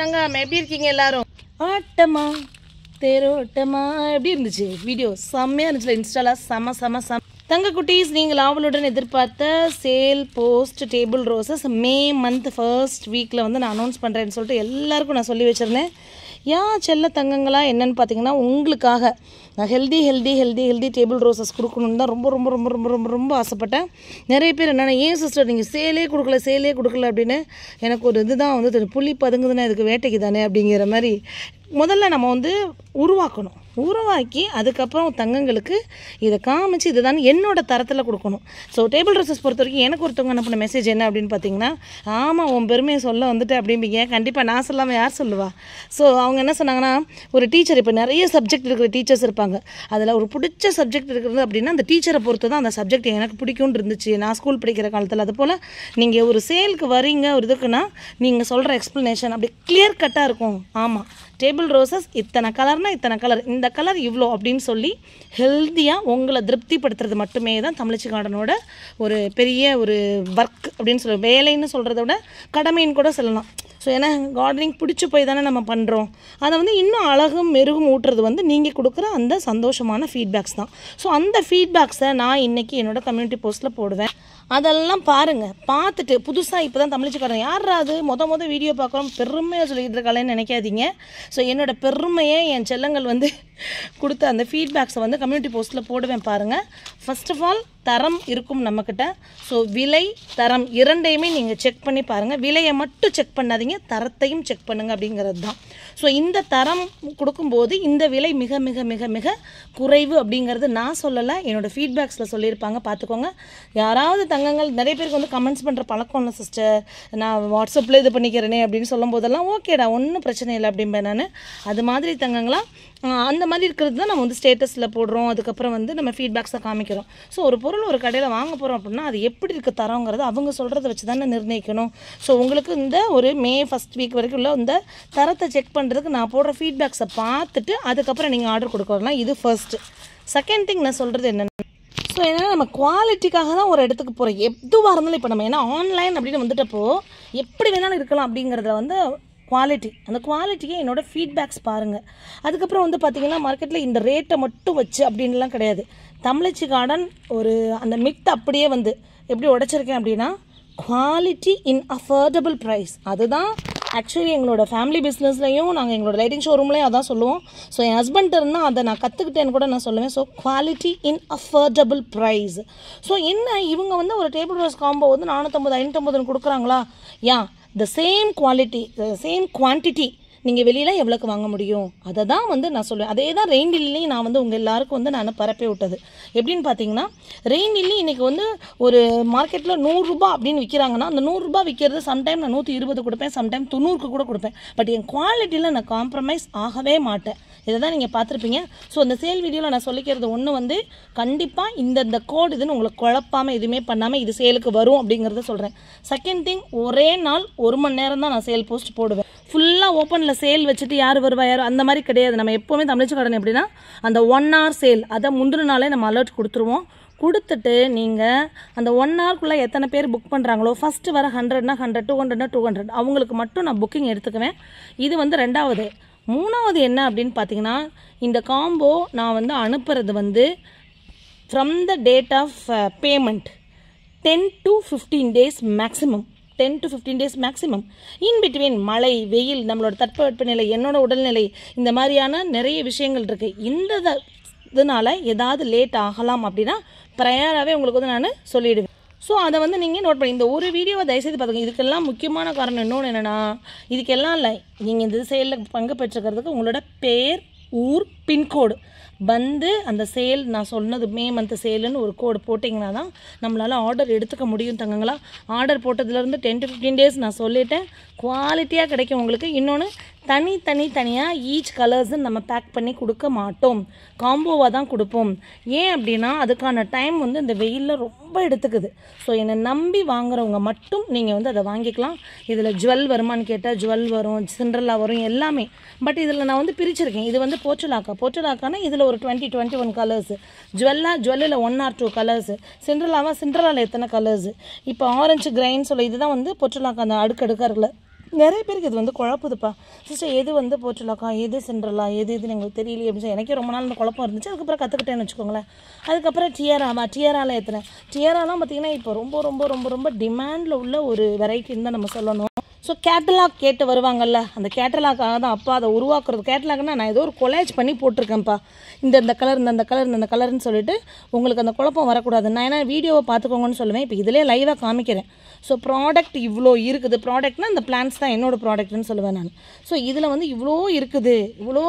தங்கம் எப்படி இருக்கீங்க எல்லாரும் ஆட்டமா தேரோட்டமா எப்படி இருந்துச்சு வீடியோ செம்மையாக இருந்துச்சுல இன்ஸ்டாலாக செம செம செம தங்க குட்டீஸ் நீங்கள் ஆவலுடன் எதிர்பார்த்த sale post table roses May month first வீக்கில் வந்து நான் அனௌன்ஸ் பண்ணுறேன்னு சொல்லிட்டு எல்லாருக்கும் நான் சொல்லி வச்சுருந்தேன் ஏன் செல்ல தங்கங்களா என்னென்னு பார்த்தீங்கன்னா உங்களுக்காக நான் healthy healthy healthy healthy table roses கொடுக்கணுன்னு தான் ரொம்ப ரொம்ப ரொம்ப ரொம்ப ரொம்ப ரொம்ப ஆசைப்பட்டேன் நிறைய பேர் என்னென்ன ஏன் சிஸ்டர் நீங்கள் சேலே கொடுக்கல சேலே கொடுக்கல அப்படின்னு எனக்கு ஒரு இதுதான் வந்து புளி பதுங்குதுன்னா இதுக்கு வேட்டைக்கு தானே அப்படிங்கிற மாதிரி முதல்ல நம்ம வந்து உருவாக்கணும் உருவாக்கி அதுக்கப்புறம் தங்கங்களுக்கு இதை காமிச்சு இதை தான் என்னோட தரத்தில் கொடுக்கணும் ஸோ டேபிள் ட்ரெஸ்ஸஸ் பொறுத்த வரைக்கும் எனக்கு ஒருத்தவங்க அனுப்பின மெசேஜ் என்ன அப்படின்னு பார்த்தீங்கன்னா ஆமாம் உன் பெருமையை சொல்ல வந்துட்டு அப்படிம்பிங்க கண்டிப்பாக நான் சொல்லாமல் யார் சொல்லுவா ஸோ அவங்க என்ன சொன்னாங்கன்னா ஒரு டீச்சர் இப்போ நிறைய சப்ஜெக்ட் இருக்கிற டீச்சர்ஸ் இருப்பாங்க சொல்லுவாங்க அதில் ஒரு பிடிச்ச சப்ஜெக்ட் இருக்கிறது அப்படின்னா அந்த டீச்சரை பொறுத்து தான் அந்த சப்ஜெக்ட் எனக்கு பிடிக்கும்னு இருந்துச்சு நான் ஸ்கூல் படிக்கிற காலத்தில் அது போல் நீங்கள் ஒரு சேலுக்கு வரீங்க ஒரு இதுக்குன்னா நீங்கள் சொல்கிற எக்ஸ்ப்ளனேஷன் அப்படி கிளியர் கட்டாக இருக்கும் ஆமாம் டேபிள் ரோசஸ் இத்தனை கலர்னால் இத்தனை கலர் இந்த கலர் இவ்வளோ அப்படின்னு சொல்லி ஹெல்த்தியாக உங்களை திருப்திப்படுத்துறது மட்டுமே தான் தமிழ்ச்சி கார்டனோட ஒரு பெரிய ஒரு ஒர்க் அப்படின்னு சொல்லி வேலைன்னு சொல்கிறத விட கடமைன்னு கூட சொல்லலாம் ஸோ ஏன்னா கார்டனிங் பிடிச்சி போய் தானே நம்ம பண்ணுறோம் அதை வந்து இன்னும் அழகும் மெருகும் ஊட்டுறது வந்து நீங்கள் கொடுக்குற அந்த சந்தோஷமான ஃபீட்பேக்ஸ் தான் ஸோ அந்த ஃபீட்பேக்ஸை நான் இன்றைக்கி என்னோடய கம்யூனிட்டி போஸ்ட்டில் போடுவேன் அதெல்லாம் பாருங்கள் பார்த்துட்டு புதுசாக இப்போ தான் தமிழ்ச்சிக்காரன் யார் அது மொத மொதல் வீடியோ பார்க்குறோம் பெருமையாக சொல்லிக்கிட்டு இருக்காளேன்னு நினைக்காதீங்க ஸோ என்னோடய பெருமையை என் செல்லங்கள் வந்து கொடுத்த அந்த ஃபீட்பேக்ஸை வந்து கம்யூனிட்டி போஸ்ட்டில் போடுவேன் பாருங்கள் ஃபஸ்ட் ஆஃப் ஆல் தரம் இருக்கும் நம்மக்கிட்ட ஸோ விலை தரம் இரண்டையுமே நீங்கள் செக் பண்ணி பாருங்கள் விலையை மட்டும் செக் பண்ணாதீங்க தரத்தையும் செக் பண்ணுங்கள் அப்படிங்கிறது தான் ஸோ இந்த தரம் கொடுக்கும்போது இந்த விலை மிக மிக மிக மிக குறைவு அப்படிங்கிறது நான் சொல்லலை என்னோடய ஃபீட்பேக்ஸில் சொல்லியிருப்பாங்க பார்த்துக்கோங்க யாராவது தங்கங்கள் நிறைய பேருக்கு வந்து கமெண்ட்ஸ் பண்ணுற பழக்கம் இல்லை சிஸ்டர் நான் வாட்ஸ்அப்பில் இது பண்ணிக்கிறேனே அப்படின்னு சொல்லும் போதெல்லாம் ஓகேடா ஒன்றும் பிரச்சனை இல்லை அப்படிம்பேன் நான் அது மாதிரி தங்கங்களாம் அந்த மாதிரி இருக்கிறது தான் நம்ம வந்து ஸ்டேட்டஸில் போடுறோம் அதுக்கப்புறம் வந்து நம்ம ஃபீட்பேக்ஸை காமிக்கிறோம் ஸோ ஒரு பொருள் பொருள் ஒரு கடையில் வாங்க போகிறோம் அப்படின்னா அது எப்படி இருக்குது தரோங்கிறது அவங்க சொல்கிறத வச்சு தானே நிர்ணயிக்கணும் ஸோ உங்களுக்கு இந்த ஒரு மே ஃபஸ்ட் வீக் வரைக்கும் உள்ள இந்த தரத்தை செக் பண்ணுறதுக்கு நான் போடுற ஃபீட்பேக்ஸை பார்த்துட்டு அதுக்கப்புறம் நீங்கள் ஆர்டர் கொடுக்கலாம் இது ஃபஸ்ட்டு செகண்ட் திங் நான் சொல்கிறது என்னென்ன ஸோ என்னென்னா நம்ம குவாலிட்டிக்காக தான் ஒரு இடத்துக்கு போகிறோம் எதுவாக இருந்தாலும் இப்போ நம்ம ஏன்னா ஆன்லைன் அப்படின்னு வந்துட்டப்போ எப்படி வேணாலும் இருக்கலாம் அப்படிங்கிறத வந்து குவாலிட்டி அந்த குவாலிட்டியை என்னோடய ஃபீட்பேக்ஸ் பாருங்கள் அதுக்கப்புறம் வந்து பார்த்திங்கன்னா மார்க்கெட்டில் இந்த ரேட்டை மட்டும் வச்சு அப்படின்லாம் கிடையாது தமிழச்சி கார்டன் ஒரு அந்த மிட் அப்படியே வந்து எப்படி உடைச்சிருக்கேன் அப்படின்னா குவாலிட்டி இன் அஃபோர்டபுள் ப்ரைஸ் அதுதான் ஆக்சுவலி எங்களோட ஃபேமிலி பிஸ்னஸ்லையும் நாங்கள் எங்களோட லைட்டிங் ஷோரூம்லேயும் அதான் சொல்லுவோம் ஸோ என் ஹஸ்பண்ட் இருந்தால் அதை நான் கற்றுக்கிட்டேன்னு கூட நான் சொல்லுவேன் so quality in affordable price so என்ன இவங்க வந்து ஒரு டேபிள் ரோஸ் காம்போ வந்து நானூற்றம்பது ஐநூற்றம்பதுன்னு கொடுக்குறாங்களா ஏன் the same quality the same quantity நீங்கள் வெளியில் எவ்வளோக்கு வாங்க முடியும் அதை தான் வந்து நான் சொல்லுவேன் அதே தான் ரெயின் டில்லையும் நான் வந்து உங்கள் எல்லாருக்கும் வந்து நான் பரப்பி விட்டது எப்படின்னு பார்த்தீங்கன்னா ரெயின் டில்லி இன்றைக்கி வந்து ஒரு மார்க்கெட்டில் நூறுரூபா அப்படின்னு விற்கிறாங்கன்னா அந்த நூறுரூபா விற்கிறது சம்டைம் நான் நூற்றி இருபது கொடுப்பேன் சம்டைம் தொண்ணூறுக்கு கூட கொடுப்பேன் பட் என் குவாலிட்டியில் நான் காம்ப்ரமைஸ் ஆகவே மாட்டேன் இதை தான் நீங்கள் பார்த்துருப்பீங்க ஸோ அந்த சேல் வீடியோவில் நான் சொல்லிக்கிறது ஒன்று வந்து கண்டிப்பாக இந்த இந்த கோடு இதுன்னு உங்களுக்கு குழப்பாமல் எதுவுமே பண்ணாமல் இது சேலுக்கு வரும் அப்படிங்கிறத சொல்கிறேன் செகண்ட் திங் ஒரே நாள் ஒரு மணி நேரம் தான் நான் சேல் போஸ்ட் போடுவேன் ஃபுல்லாக ஓப்பனில் சேல் வச்சுட்டு யார் வருவா யாரோ அந்த மாதிரி கிடையாது நம்ம எப்போவுமே தமிழ்ச்சி கடன் எப்படின்னா அந்த ஒன் ஹவர் சேல் அதை நாளே நம்ம அலர்ட் கொடுத்துருவோம் கொடுத்துட்டு நீங்கள் அந்த ஒன் ஹவர்க்குள்ளே எத்தனை பேர் புக் பண்ணுறாங்களோ ஃபஸ்ட்டு வர ஹண்ட்ரட்னா ஹண்ட்ரட் டூ ஹண்ட்ரட்னா டூ ஹண்ட்ரட் அவங்களுக்கு மட்டும் நான் புக்கிங் எடுத்துக்குவேன் இது வந்து ரெண்டாவது மூணாவது என்ன அப்படின்னு பார்த்தீங்கன்னா இந்த காம்போ நான் வந்து அனுப்புறது வந்து from the date of payment ten to fifteen days maximum ten to fifteen days maximum in between மழை வெயில் நம்மளோட தட்பவெப்பநிலை என்னோட உடல்நிலை இந்த மாதிரியான நிறைய விஷயங்கள் இருக்குது இந்த இதனால் ஏதாவது லேட் ஆகலாம் அப்படின்னா ப்ரையராகவே உங்களுக்கு வந்து நான் சொல்லிவிடுவேன் ஸோ அதை வந்து நீங்கள் நோட் பண்ணி இந்த ஒரு வீடியோவை தயவுசெய்து பார்த்துங்க இதுக்கெல்லாம் முக்கியமான காரணம் இன்னொன்று என்னென்னா இதுக்கெல்லாம் இல்லை நீங்கள் இந்த செயலில் பங்கு பெற்றுக்கிறதுக்கு உங்களோட பேர் ஊர் பின்கோடு வந்து அந்த சேல் நான் சொன்னது மே மந்த் சேலுன்னு ஒரு கோடு போட்டிங்கன்னா தான் நம்மளால் ஆர்டர் எடுத்துக்க முடியும் தங்கங்களா ஆர்டர் போட்டதுலேருந்து டென் டு ஃபிஃப்டீன் டேஸ் நான் சொல்லிட்டேன் குவாலிட்டியாக கிடைக்கும் உங்களுக்கு இன்னொன்று தனி தனி தனியாக ஈச் கலர்ஸும் நம்ம பேக் பண்ணி கொடுக்க மாட்டோம் காம்போவாக தான் கொடுப்போம் ஏன் அப்படின்னா அதுக்கான டைம் வந்து இந்த வெயிலில் ரொம்ப எடுத்துக்குது ஸோ என்னை நம்பி வாங்குறவங்க மட்டும் நீங்கள் வந்து அதை வாங்கிக்கலாம் இதில் ஜுவல் வருமானு கேட்டால் ஜுவல் வரும் சிண்ட்ரலா வரும் எல்லாமே பட் இதில் நான் வந்து பிரிச்சிருக்கேன் இது வந்து போச்சலாக்கா போச்சலாக்கானா இதில் ஒரு டுவெண்ட்டி டுவெண்ட்டி ஒன் கலர்ஸ் ஜுவல்லாக ஜுவல்லில் ஒன் ஆர் டூ கலர்ஸு சிண்ட்ரலாவா சிண்ட்ரலாவில் எத்தனை கலர்ஸு இப்போ ஆரஞ்சு கிரைன்னு சொல்லி இதுதான் வந்து போச்சலாக்கா அந்த அடுக்கடுக்காக இருக்குல்ல நிறைய பேருக்கு இது வந்து குழப்புதுப்பா சிஸ்டர் எது வந்து போச்சுலாக்கா எது சென்றலா எது எதுன்னு எங்களுக்கு தெரியல அப்படின்னு சொல்லி எனக்கே ரொம்ப நாள் இந்த குழப்பம் இருந்துச்சு அதுக்கப்புறம் கற்றுக்கிட்டேன்னு வச்சுக்கோங்களேன் அதுக்கப்புறம் டியராமா டியராலாம் ஏற்றுனேன் டியராலாம் பார்த்திங்கன்னா இப்போ ரொம்ப ரொம்ப ரொம்ப ரொம்ப டிமாண்டில் உள்ள ஒரு வெரைட்டின்னு தான் நம்ம சொல்லணும் ஸோ கேட்டலாக் கேட்டு வருவாங்கள்ல அந்த கேட்டலாக்காக தான் அப்பா அதை உருவாக்குறது கேட்டலாக்னால் நான் ஏதோ ஒரு கொலேஜ் பண்ணி போட்டிருக்கேன்ப்பா இந்த இந்த கலர் இந்த அந்த கலர் இந்த கலர்னு சொல்லிட்டு உங்களுக்கு அந்த குழப்பம் வரக்கூடாது நான் ஏன்னா வீடியோவை பார்த்துக்கோங்கன்னு சொல்லுவேன் இப்போ இதிலே லைவாக காமிக்கிறேன் ஸோ ப்ராடக்ட் இவ்வளோ இருக்குது ப்ராடக்ட்னால் அந்த பிளான்ஸ் தான் என்னோடய ப்ராடக்ட்னு சொல்லுவேன் நான் ஸோ இதில் வந்து இவ்வளோ இருக்குது இவ்வளோ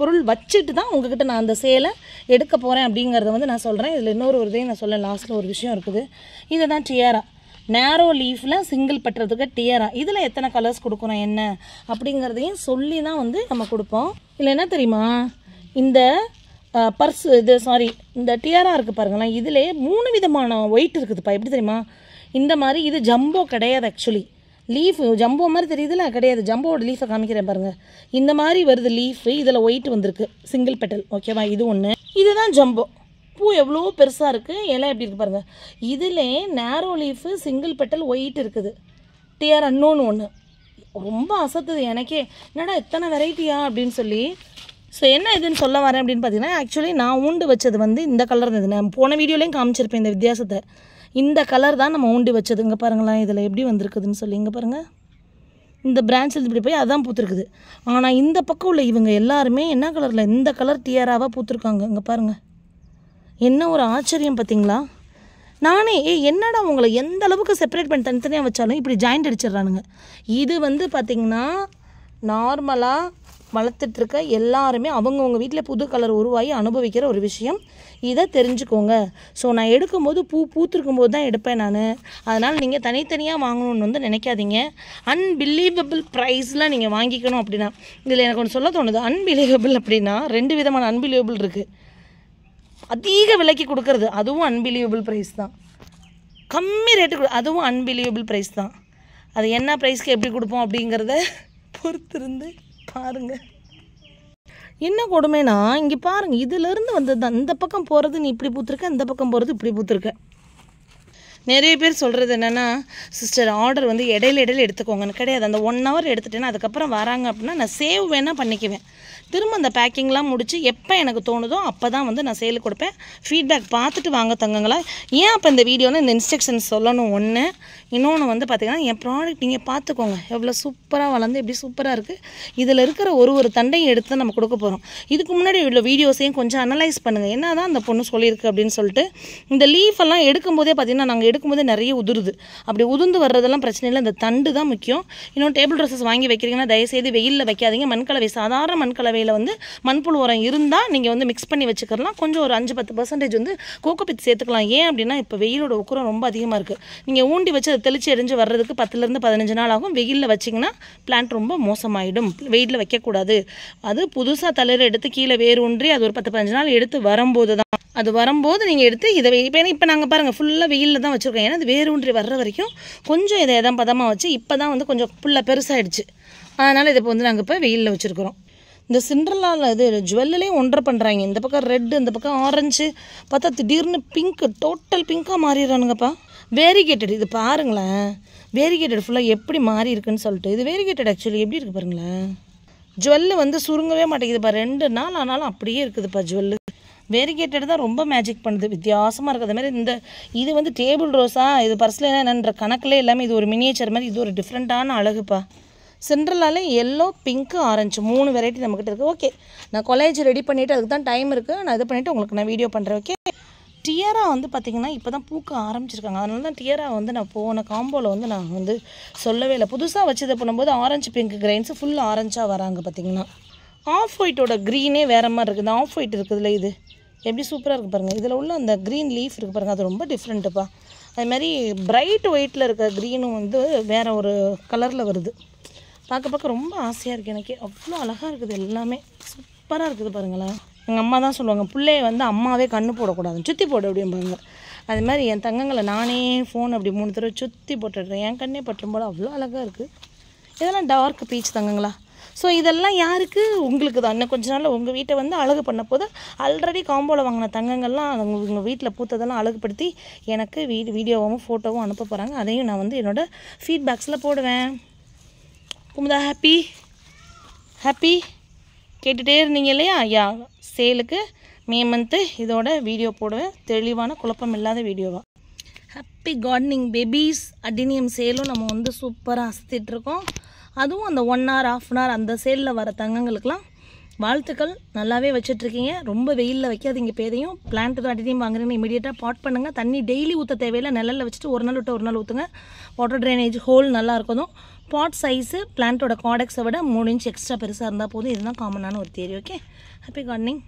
பொருள் வச்சுட்டு தான் உங்ககிட்ட நான் அந்த சேலை எடுக்க போகிறேன் அப்படிங்கிறத வந்து நான் சொல்கிறேன் இதில் இன்னொரு ஒரு இதையும் நான் சொல்ல லாஸ்ட்டில் ஒரு விஷயம் இருக்குது இதை தான் டியாரா நேரோ லீஃபில் சிங்கிள் பட்டுறதுக்கு டியரா இதில் எத்தனை கலர்ஸ் கொடுக்குறோம் என்ன அப்படிங்கிறதையும் சொல்லி தான் வந்து நம்ம கொடுப்போம் இல்லை என்ன தெரியுமா இந்த பர்ஸ் இது சாரி இந்த டியரா இருக்குது பாருங்களேன் இதிலே மூணு விதமான ஒயிட் இருக்குதுப்பா எப்படி தெரியுமா இந்த மாதிரி இது ஜம்போ கிடையாது ஆக்சுவலி லீஃப் ஜம்போ மாதிரி தெரியுதுல கிடையாது ஜம்போட லீஃபை காமிக்கிறேன் பாருங்கள் இந்த மாதிரி வருது லீஃப் இதில் ஒயிட் வந்திருக்கு சிங்கிள் பெட்டல் ஓகேவா இது ஒன்று இதுதான் ஜம்போ பூ எவ்வளோ பெருசாக இருக்குது இலை எப்படி இருக்குது பாருங்கள் இதில் narrow leaf single petal white இருக்குது டிஆர் அன்னோன்னு ஒன்று ரொம்ப அசத்துது எனக்கே என்னடா இத்தனை வெரைட்டியா அப்படின்னு சொல்லி ஸோ என்ன இதுன்னு சொல்ல வரேன் அப்படின்னு பார்த்தீங்கன்னா ஆக்சுவலி நான் ஊண்டு வச்சது வந்து இந்த கலர் இருந்தது நான் போன வீடியோலேயும் காமிச்சிருப்பேன் இந்த வித்தியாசத்தை இந்த கலர் தான் நம்ம ஊண்டு வச்சது இங்கே பாருங்களேன் இதில் எப்படி வந்திருக்குதுன்னு சொல்லி இங்கே பாருங்கள் இந்த பிரான்ச்சில் இப்படி போய் அதான் பூத்துருக்குது ஆனால் இந்த பக்கம் உள்ள இவங்க எல்லாருமே என்ன கலரில் இந்த கலர் டியராக பூத்துருக்காங்க இங்கே பாருங்கள் என்ன ஒரு ஆச்சரியம் பார்த்தீங்களா நானே ஏ என்னடா உங்களை எந்த அளவுக்கு செப்பரேட் பண்ணி தனித்தனியாக வச்சாலும் இப்படி ஜாயிண்ட் அடிச்சிடுறானுங்க இது வந்து பார்த்திங்கன்னா நார்மலாக வளர்த்துட்ருக்க எல்லாருமே அவங்கவுங்க வீட்டில் புது கலர் உருவாகி அனுபவிக்கிற ஒரு விஷயம் இதை தெரிஞ்சுக்கோங்க ஸோ நான் எடுக்கும்போது பூ பூத்திருக்கும் போது தான் எடுப்பேன் நான் அதனால் நீங்கள் தனித்தனியாக வாங்கணும்னு வந்து நினைக்காதீங்க அன்பிலீவபிள் ப்ரைஸ்லாம் நீங்கள் வாங்கிக்கணும் அப்படின்னா இதில் எனக்கு ஒன்று சொல்ல தோணுது அன்பிலீவபிள் அப்படின்னா ரெண்டு விதமான அன்பிலீவபிள் இருக்குது அதிக விலைக்கு கொடுக்கறது அதுவும் அன்பிலியபிள் ப்ரைஸ் தான் கம்மி ரேட்டு அதுவும் அன்பிலியபிள் ப்ரைஸ் தான் அது என்ன ப்ரைஸ்க்கு எப்படி கொடுப்போம் அப்படிங்கிறத பொறுத்திருந்து பாருங்கள் என்ன கொடுமைனா இங்கே பாருங்கள் இதிலேருந்து வந்தது தான் இந்த பக்கம் போகிறது நீ இப்படி பூத்துருக்க இந்த பக்கம் போகிறது இப்படி பூத்துருக்க நிறைய பேர் சொல்கிறது என்னென்னா சிஸ்டர் ஆர்டர் வந்து இடையில இடையில எடுத்துக்கோங்கன்னு கிடையாது அந்த ஒன் ஹவர் எடுத்துட்டேன்னா அதுக்கப்புறம் வராங்க அப்படின்னா நான் சேவ் வேணால் பண்ணிக்குவேன் திரும்ப அந்த பேக்கிங்லாம் முடித்து எப்போ எனக்கு தோணுதோ அப்போ தான் வந்து நான் சேலுக்கு கொடுப்பேன் ஃபீட்பேக் பார்த்துட்டு வாங்க தங்கங்களா ஏன் அப்போ இந்த வீடியோவில் இந்த இன்ஸ்ட்ரக்ஷன் சொல்லணும் ஒன்று இன்னொன்று வந்து பார்த்திங்கன்னா என் ப்ராடக்ட் நீங்கள் பார்த்துக்கோங்க எவ்வளோ சூப்பராக வளர்ந்து எப்படி சூப்பராக இருக்குது இதில் இருக்கிற ஒரு ஒரு தண்டையும் எடுத்து நம்ம கொடுக்க போகிறோம் இதுக்கு முன்னாடி உள்ள வீடியோஸையும் கொஞ்சம் அனலைஸ் பண்ணுங்கள் என்ன தான் அந்த பொண்ணு சொல்லியிருக்கு அப்படின்னு சொல்லிட்டு இந்த லீஃப் எல்லாம் எடுக்கும்போதே பார்த்திங்கன்னா நாங்கள் எடுக்கும்போதே நிறைய உதிருது அப்படி உதிர்ந்து வர்றதெல்லாம் பிரச்சனை இல்லை இந்த தண்டு தான் முக்கியம் இன்னும் டேபிள் ட்ரெஸ்ஸஸ் வாங்கி வைக்கிறீங்கன்னா தயவுசெய்து வெயிலில் வைக்காதீங்க மண்கலவை சாதாரண மண்கலவை முறையில் வந்து மண்புழு உரம் இருந்தால் நீங்கள் வந்து மிக்ஸ் பண்ணி வச்சுக்கலாம் கொஞ்சம் ஒரு அஞ்சு பத்து பர்சன்டேஜ் வந்து கோகோபித் சேர்த்துக்கலாம் ஏன் அப்படின்னா இப்போ வெயிலோட உக்கரம் ரொம்ப அதிகமாக இருக்குது நீங்கள் ஊண்டி வச்சு அதை தெளித்து எரிஞ்சு வர்றதுக்கு பத்துலேருந்து பதினஞ்சு நாள் ஆகும் வெயிலில் வச்சிங்கன்னா பிளான்ட் ரொம்ப மோசமாயிடும் வெயிலில் வைக்கக்கூடாது அது புதுசாக தளிர் எடுத்து கீழே வேறு ஒன்றி அது ஒரு பத்து பதினஞ்சு நாள் எடுத்து வரும்போது தான் அது வரும்போது நீங்கள் எடுத்து இதை இப்போ இப்போ நாங்கள் பாருங்கள் ஃபுல்லாக வெயிலில் தான் வச்சுருக்கோம் ஏன்னா அது வேறு ஒன்றி வர்ற வரைக்கும் கொஞ்சம் இதை எதாவது பதமாக வச்சு இப்போ தான் வந்து கொஞ்சம் ஃபுல்லாக பெருசாகிடுச்சு அதனால் இதை இப்போ வந்து நாங்கள் இப்போ வெயிலில் வச்சுருக்குறோம் இந்த சிண்ட்ரலாவில் இது ஜுவல்லே ஒன்றரை பண்ணுறாங்க இந்த பக்கம் ரெட்டு இந்த பக்கம் ஆரஞ்சு பார்த்தா திடீர்னு பிங்க்கு டோட்டல் பிங்க்காக மாறிடுறானுங்கப்பா வேரிகேட்டட் இது பாருங்களேன் வேரிகேட்டட் ஃபுல்லாக எப்படி மாறி இருக்குன்னு சொல்லிட்டு இது வேரிகேட்டட் ஆக்சுவலி எப்படி இருக்குது பாருங்களேன் ஜுவல்லு வந்து சுருங்கவே மாட்டேங்குதுப்பா ரெண்டு நாள் ஆனாலும் அப்படியே இருக்குதுப்பா ஜுவல்லு வேரிகேட்டட் தான் ரொம்ப மேஜிக் பண்ணுது வித்தியாசமாக இருக்குது மாதிரி இந்த இது வந்து டேபிள் ரோஸாக இது பர்ஸில் என்னன்ற கணக்கில் எல்லாமே இது ஒரு மினியேச்சர் மாதிரி இது ஒரு டிஃப்ரெண்ட்டான அழகுப்பா சென்ட்ரலால் எல்லோ பிங்க்கு ஆரஞ்சு மூணு வெரைட்டி நம்மக்கிட்ட இருக்குது ஓகே நான் கொலேஜ் ரெடி பண்ணிவிட்டு அதுக்கு தான் டைம் இருக்குது நான் இது பண்ணிவிட்டு உங்களுக்கு நான் வீடியோ பண்ணுறேன் ஓகே டியரா வந்து பார்த்திங்கன்னா இப்போ தான் பூக்க ஆரம்பிச்சிருக்காங்க அதனால தான் டியரா வந்து நான் போன காம்போவில் வந்து நான் வந்து சொல்லவே இல்லை புதுசாக வச்சதை பண்ணும்போது ஆரஞ்சு பிங்க் கிரைன்ஸு ஃபுல் ஆரஞ்சாக வராங்க பார்த்திங்கன்னா ஆஃப் ஒயிட்டோட க்ரீனே வேறு மாதிரி இருக்குது இந்த ஆஃப் ஒயிட் இருக்குதுல்ல இது எப்படி சூப்பராக இருக்குது பாருங்கள் இதில் உள்ள அந்த க்ரீன் லீஃப் இருக்குது பாருங்கள் அது ரொம்ப டிஃப்ரெண்ட்டுப்பா அதுமாதிரி ப்ரைட் ஒயிட்டில் இருக்க க்ரீனும் வந்து வேறு ஒரு கலரில் வருது பார்க்க பார்க்க ரொம்ப ஆசையாக இருக்குது எனக்கு அவ்வளோ அழகாக இருக்குது எல்லாமே சூப்பராக இருக்குது பாருங்களேன் எங்கள் அம்மா தான் சொல்லுவாங்க பிள்ளையை வந்து அம்மாவே கண்ணு போடக்கூடாது சுற்றி போடு அப்படிம்பாங்க அது மாதிரி என் தங்கங்களை நானே ஃபோன் அப்படி மூணு தடவை சுற்றி போட்டுடுறேன் என் கண்ணே பட்டும் போல் அவ்வளோ அழகாக இருக்குது இதெல்லாம் டார்க் பீச் தங்கங்களா ஸோ இதெல்லாம் யாருக்கு உங்களுக்கு தான் இன்னும் கொஞ்ச நாள் உங்கள் வீட்டை வந்து அழகு பண்ண போது ஆல்ரெடி காம்போவில் வாங்கின தங்கங்கள்லாம் அவங்க உங்கள் வீட்டில் பூத்ததெல்லாம் அழகுப்படுத்தி எனக்கு வீ வீடியோவும் ஃபோட்டோவும் அனுப்ப போகிறாங்க அதையும் நான் வந்து என்னோடய ஃபீட்பேக்ஸில் போடுவேன் குமுதா ஹாப்பி ஹாப்பி கேட்டுகிட்டே இருந்தீங்க இல்லையா யா சேலுக்கு மே மந்த்து இதோட வீடியோ போடுவேன் தெளிவான குழப்பம் இல்லாத வீடியோவாக ஹாப்பி கார்டனிங் பேபீஸ் அடினியம் சேலும் நம்ம வந்து சூப்பராக அசத்திட்ருக்கோம் அதுவும் அந்த one hour of an hour அந்த சேலில் வர தங்கங்களுக்கெலாம் வாழ்த்துக்கள் நல்லாவே வச்சிட்ருக்கீங்க ரொம்ப வெயிலில் வைக்காதீங்க பேதையும் பிளான்ட் தான் அடித்தையும் வாங்குறீங்க இமீடியட்டாக பாட் பண்ணுங்கள் தண்ணி டெய்லி ஊற்ற தேவையில்லை நிழலில் வச்சுட்டு ஒரு நாள் விட்டு ஒரு நாள் ஊற்றுங்க வாட்டர் ட்ரைனேஜ் ஹோல் நல்லா இருக்கணும் பாட் சைஸு பிளான்ட்டோட காடெக்ஸை விட மூணு இன்ச் எக்ஸ்ட்ரா பெருசாக இருந்தால் போதும் இதுதான் காமனான ஒரு தேரி ஓகே ஹாப்பி கார்டனிங்